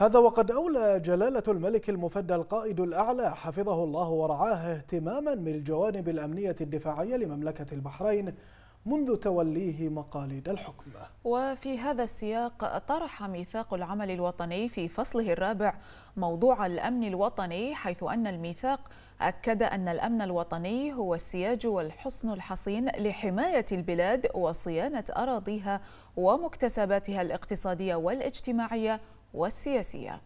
هذا وقد أولى جلالة الملك المفدى القائد الأعلى حفظه الله ورعاه اهتماما بالجوانب الأمنية الدفاعية لمملكة البحرين منذ توليه مقاليد الحكم وفي هذا السياق طرح ميثاق العمل الوطني في فصله الرابع موضوع الأمن الوطني حيث أن الميثاق أكد أن الأمن الوطني هو السياج والحصن الحصين لحماية البلاد وصيانة أراضيها ومكتسباتها الاقتصادية والاجتماعية والسياسية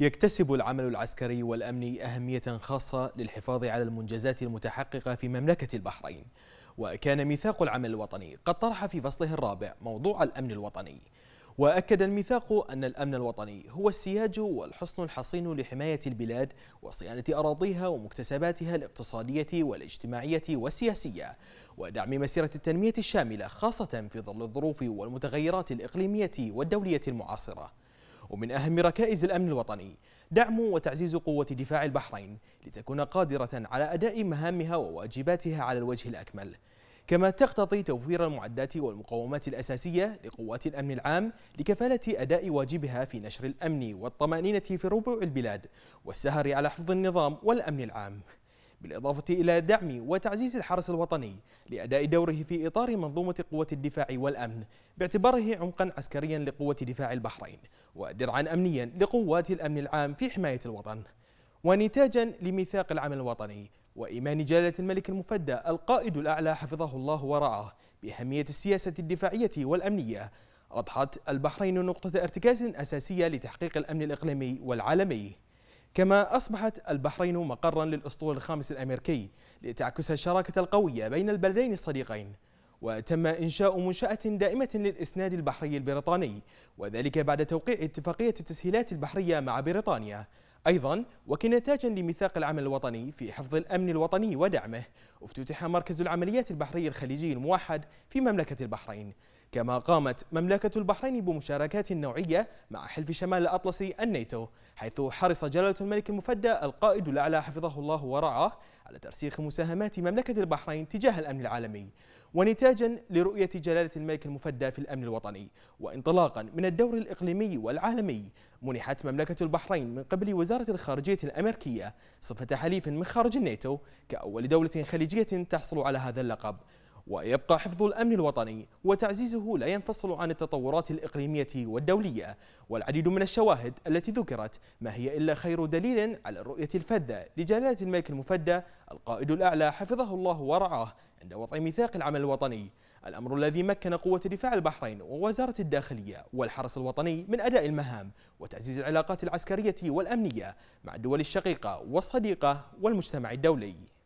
يكتسب العمل العسكري والأمني أهمية خاصة للحفاظ على المنجزات المتحققة في مملكة البحرين وكان ميثاق العمل الوطني قد طرح في فصله الرابع موضوع الأمن الوطني وأكد الميثاق أن الأمن الوطني هو السياج والحصن الحصين لحماية البلاد وصيانة أراضيها ومكتسباتها الاقتصادية والاجتماعية والسياسية ودعم مسيرة التنمية الشاملة خاصة في ظل الظروف والمتغيرات الإقليمية والدولية المعاصرة ومن أهم ركائز الأمن الوطني دعم وتعزيز قوة دفاع البحرين لتكون قادرة على أداء مهامها وواجباتها على الوجه الأكمل كما تقتضي توفير المعدات والمقومات الأساسية لقوات الأمن العام لكفالة أداء واجبها في نشر الأمن والطمأنينة في ربوع البلاد والسهر على حفظ النظام والأمن العام بالإضافة إلى دعم وتعزيز الحرس الوطني لأداء دوره في إطار منظومة قوة الدفاع والأمن باعتباره عمقا عسكريا لقوة دفاع البحرين ودرعا أمنيا لقوات الأمن العام في حماية الوطن ونتاجا لميثاق العمل الوطني وإيمان جلالة الملك المفدى القائد الأعلى حفظه الله ورعاه بأهمية السياسة الدفاعية والأمنية أضحت البحرين نقطة ارتكاز أساسية لتحقيق الأمن الإقليمي والعالمي كما أصبحت البحرين مقرا للأسطول الخامس الأمريكي لتعكس الشراكة القوية بين البلدين الصديقين وتم إنشاء منشأة دائمة للإسناد البحري البريطاني وذلك بعد توقيع اتفاقية التسهيلات البحرية مع بريطانيا أيضا وكنتاج لميثاق العمل الوطني في حفظ الأمن الوطني ودعمه افتتح مركز العمليات البحرية الخليجي الموحد في مملكة البحرين كما قامت مملكة البحرين بمشاركات نوعية مع حلف شمال الأطلسي الناتو حيث حرص جلالة الملك المفدى القائد الأعلى حفظه الله ورعاه على ترسيخ مساهمات مملكة البحرين تجاه الأمن العالمي ونتاجا لرؤية جلالة الملك المفدى في الأمن الوطني وانطلاقا من الدور الإقليمي والعالمي منحت مملكة البحرين من قبل وزارة الخارجية الأمريكية صفة حليف من خارج الناتو كأول دولة خليجية تحصل على هذا اللقب ويبقى حفظ الأمن الوطني وتعزيزه لا ينفصل عن التطورات الإقليمية والدولية والعديد من الشواهد التي ذكرت ما هي إلا خير دليل على الرؤية الفذة لجلالة الملك المفدى القائد الأعلى حفظه الله ورعاه عند وضع ميثاق العمل الوطني الأمر الذي مكن قوة دفاع البحرين ووزارة الداخلية والحرس الوطني من أداء المهام وتعزيز العلاقات العسكرية والأمنية مع الدول الشقيقة والصديقة والمجتمع الدولي